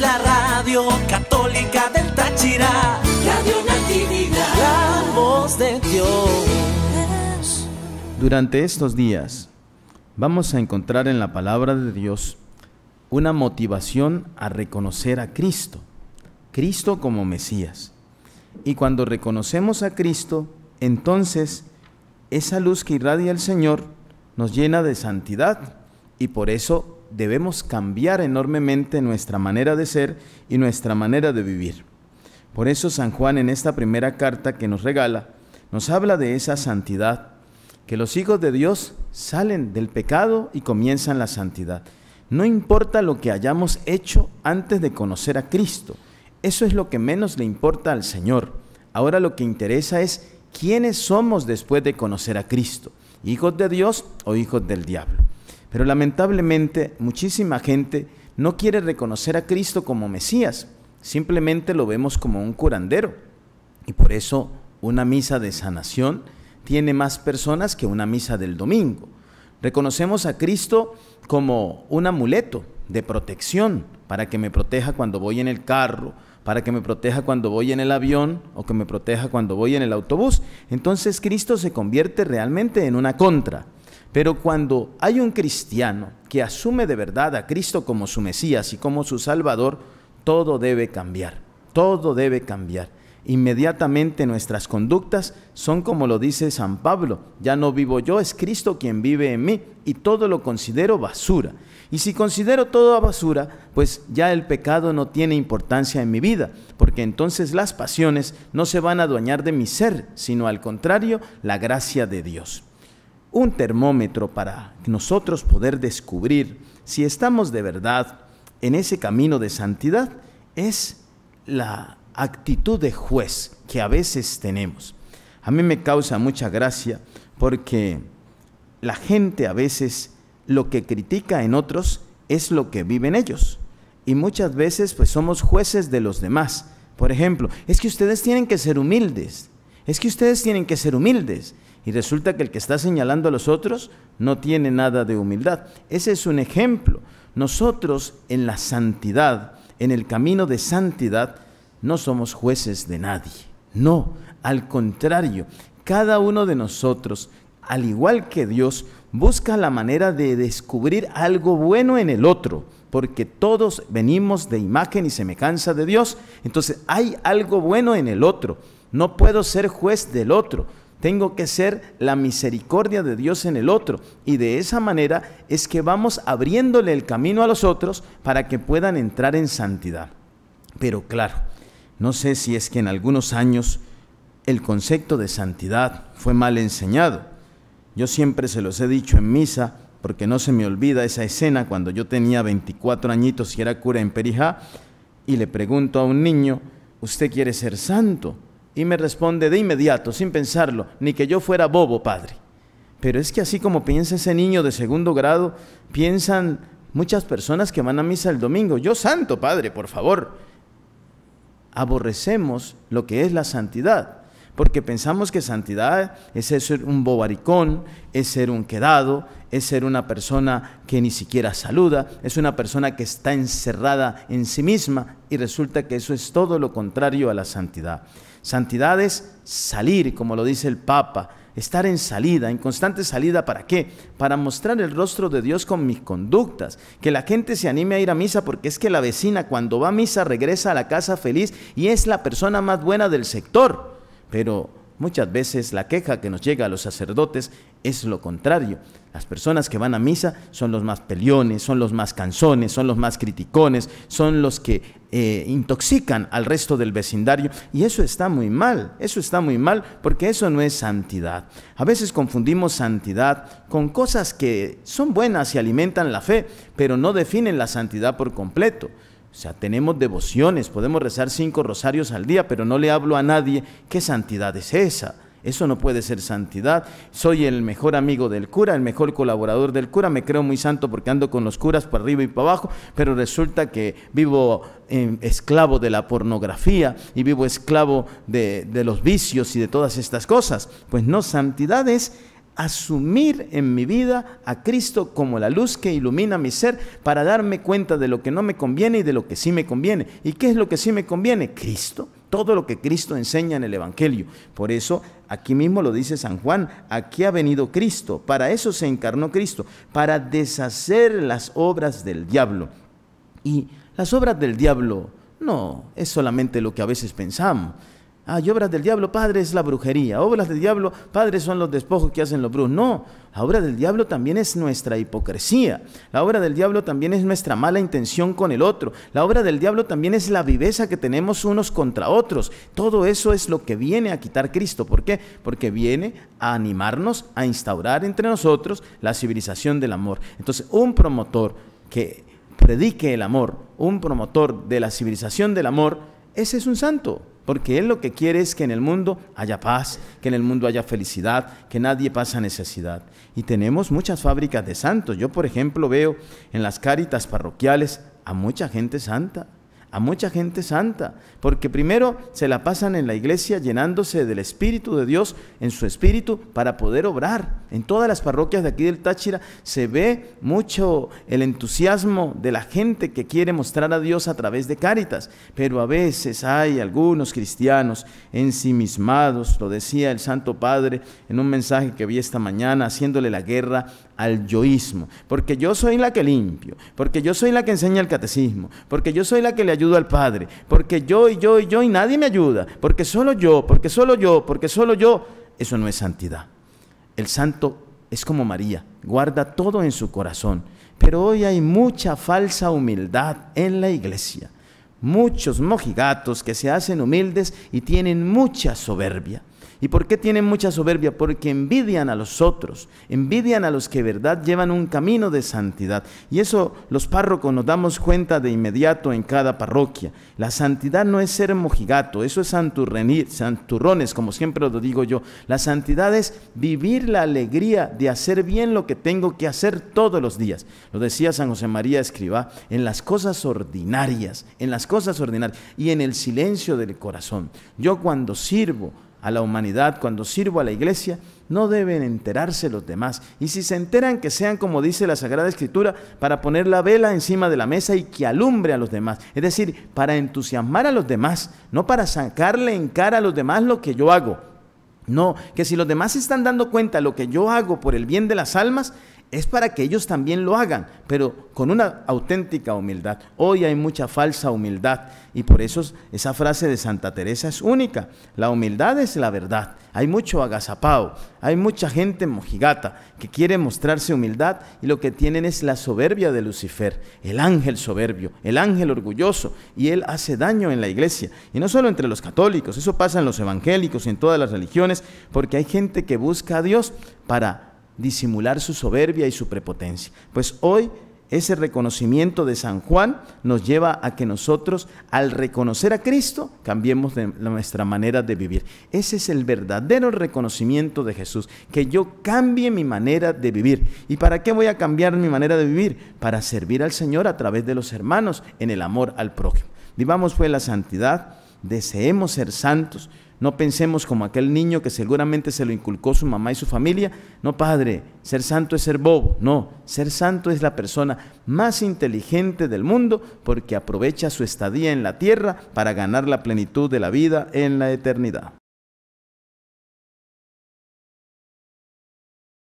la radio católica del Táchira, Radio la voz de Dios. Durante estos días vamos a encontrar en la palabra de Dios una motivación a reconocer a Cristo, Cristo como Mesías. Y cuando reconocemos a Cristo, entonces esa luz que irradia el Señor nos llena de santidad y por eso debemos cambiar enormemente nuestra manera de ser y nuestra manera de vivir. Por eso San Juan en esta primera carta que nos regala nos habla de esa santidad, que los hijos de Dios salen del pecado y comienzan la santidad. No importa lo que hayamos hecho antes de conocer a Cristo, eso es lo que menos le importa al Señor. Ahora lo que interesa es quiénes somos después de conocer a Cristo, hijos de Dios o hijos del diablo. Pero lamentablemente muchísima gente no quiere reconocer a Cristo como Mesías, simplemente lo vemos como un curandero. Y por eso una misa de sanación tiene más personas que una misa del domingo. Reconocemos a Cristo como un amuleto de protección para que me proteja cuando voy en el carro, para que me proteja cuando voy en el avión o que me proteja cuando voy en el autobús. Entonces Cristo se convierte realmente en una contra pero cuando hay un cristiano que asume de verdad a Cristo como su Mesías y como su Salvador, todo debe cambiar, todo debe cambiar. Inmediatamente nuestras conductas son como lo dice San Pablo, ya no vivo yo, es Cristo quien vive en mí y todo lo considero basura. Y si considero todo a basura, pues ya el pecado no tiene importancia en mi vida, porque entonces las pasiones no se van a adueñar de mi ser, sino al contrario, la gracia de Dios un termómetro para nosotros poder descubrir si estamos de verdad en ese camino de santidad es la actitud de juez que a veces tenemos. A mí me causa mucha gracia porque la gente a veces lo que critica en otros es lo que viven ellos. Y muchas veces pues somos jueces de los demás. Por ejemplo, es que ustedes tienen que ser humildes. Es que ustedes tienen que ser humildes. Y resulta que el que está señalando a los otros no tiene nada de humildad. Ese es un ejemplo. Nosotros en la santidad, en el camino de santidad, no somos jueces de nadie. No, al contrario, cada uno de nosotros, al igual que Dios, busca la manera de descubrir algo bueno en el otro, porque todos venimos de imagen y semejanza de Dios. Entonces hay algo bueno en el otro. No puedo ser juez del otro tengo que ser la misericordia de Dios en el otro. Y de esa manera es que vamos abriéndole el camino a los otros para que puedan entrar en santidad. Pero claro, no sé si es que en algunos años el concepto de santidad fue mal enseñado. Yo siempre se los he dicho en misa, porque no se me olvida esa escena cuando yo tenía 24 añitos y era cura en Perijá, y le pregunto a un niño, ¿usted quiere ser santo? Y me responde de inmediato, sin pensarlo, ni que yo fuera bobo, padre. Pero es que así como piensa ese niño de segundo grado, piensan muchas personas que van a misa el domingo. Yo santo, padre, por favor. Aborrecemos lo que es la santidad, porque pensamos que santidad es ser un bobaricón, es ser un quedado, es ser una persona que ni siquiera saluda, es una persona que está encerrada en sí misma y resulta que eso es todo lo contrario a la santidad. Santidad es salir, como lo dice el Papa, estar en salida, en constante salida, ¿para qué? Para mostrar el rostro de Dios con mis conductas, que la gente se anime a ir a misa, porque es que la vecina cuando va a misa regresa a la casa feliz y es la persona más buena del sector. Pero muchas veces la queja que nos llega a los sacerdotes es lo contrario. Las personas que van a misa son los más peliones, son los más canzones, son los más criticones, son los que eh, intoxican al resto del vecindario. Y eso está muy mal, eso está muy mal, porque eso no es santidad. A veces confundimos santidad con cosas que son buenas y alimentan la fe, pero no definen la santidad por completo. O sea, tenemos devociones, podemos rezar cinco rosarios al día, pero no le hablo a nadie qué santidad es esa. Eso no puede ser santidad. Soy el mejor amigo del cura, el mejor colaborador del cura, me creo muy santo porque ando con los curas para arriba y para abajo, pero resulta que vivo em, esclavo de la pornografía y vivo esclavo de los vicios y de todas estas cosas. Pues no, santidad es asumir en mi vida a Cristo como la luz que ilumina mi ser para darme cuenta de lo que no me conviene y de lo que sí me conviene. ¿Y qué es lo que sí me conviene? Cristo todo lo que Cristo enseña en el Evangelio. Por eso, aquí mismo lo dice San Juan, aquí ha venido Cristo, para eso se encarnó Cristo, para deshacer las obras del diablo. Y las obras del diablo no es solamente lo que a veces pensamos. Ah, obras del diablo, padre, es la brujería. Obras del diablo, padre, son los despojos que hacen los brujos. No, la obra del diablo también es nuestra hipocresía. La obra del diablo también es nuestra mala intención con el otro. La obra del diablo también es la viveza que tenemos unos contra otros. Todo eso es lo que viene a quitar Cristo. ¿Por qué? Porque viene a animarnos a instaurar entre nosotros la civilización del amor. Entonces, un promotor que predique el amor, un promotor de la civilización del amor, ese es un santo porque Él lo que quiere es que en el mundo haya paz, que en el mundo haya felicidad, que nadie pasa necesidad. Y tenemos muchas fábricas de santos. Yo, por ejemplo, veo en las cáritas parroquiales a mucha gente santa a mucha gente santa, porque primero se la pasan en la iglesia llenándose del Espíritu de Dios, en su Espíritu, para poder obrar. En todas las parroquias de aquí del Táchira se ve mucho el entusiasmo de la gente que quiere mostrar a Dios a través de cáritas, pero a veces hay algunos cristianos ensimismados, lo decía el Santo Padre en un mensaje que vi esta mañana, haciéndole la guerra al yoísmo, porque yo soy la que limpio, porque yo soy la que enseña el catecismo, porque yo soy la que le ayuda al Padre, porque yo y yo y yo y nadie me ayuda, porque solo yo, porque solo yo, porque solo yo, eso no es santidad. El santo es como María, guarda todo en su corazón, pero hoy hay mucha falsa humildad en la iglesia, muchos mojigatos que se hacen humildes y tienen mucha soberbia. ¿Y por qué tienen mucha soberbia? Porque envidian a los otros, envidian a los que verdad llevan un camino de santidad. Y eso los párrocos nos damos cuenta de inmediato en cada parroquia. La santidad no es ser mojigato, eso es santurrones, como siempre lo digo yo. La santidad es vivir la alegría de hacer bien lo que tengo que hacer todos los días. Lo decía San José María Escribá, en las cosas ordinarias, en las cosas ordinarias y en el silencio del corazón. Yo cuando sirvo, a la humanidad cuando sirvo a la iglesia, no deben enterarse los demás. Y si se enteran, que sean como dice la Sagrada Escritura, para poner la vela encima de la mesa y que alumbre a los demás. Es decir, para entusiasmar a los demás, no para sacarle en cara a los demás lo que yo hago. No, que si los demás están dando cuenta lo que yo hago por el bien de las almas, es para que ellos también lo hagan, pero con una auténtica humildad. Hoy hay mucha falsa humildad y por eso esa frase de Santa Teresa es única. La humildad es la verdad. Hay mucho agazapao, hay mucha gente mojigata que quiere mostrarse humildad y lo que tienen es la soberbia de Lucifer, el ángel soberbio, el ángel orgulloso y él hace daño en la iglesia. Y no solo entre los católicos, eso pasa en los evangélicos y en todas las religiones porque hay gente que busca a Dios para disimular su soberbia y su prepotencia. Pues hoy ese reconocimiento de San Juan nos lleva a que nosotros, al reconocer a Cristo, cambiemos de nuestra manera de vivir. Ese es el verdadero reconocimiento de Jesús, que yo cambie mi manera de vivir. ¿Y para qué voy a cambiar mi manera de vivir? Para servir al Señor a través de los hermanos en el amor al prójimo. Vivamos fue pues la santidad, deseemos ser santos, no pensemos como aquel niño que seguramente se lo inculcó su mamá y su familia. No, padre, ser santo es ser bobo. No, ser santo es la persona más inteligente del mundo porque aprovecha su estadía en la tierra para ganar la plenitud de la vida en la eternidad.